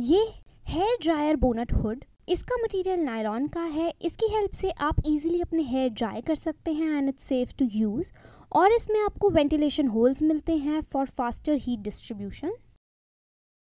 ये hair dryer bonnet hood इसका material nylon का है इसकी हेल्प से आप इजीली अपने हेयर ड्राई कर सकते हैं and it's safe to use और इसमें आपको वेंटिलेशन होल्स मिलते हैं फॉर फास्टर हीट डिस्ट्रीब्यूशन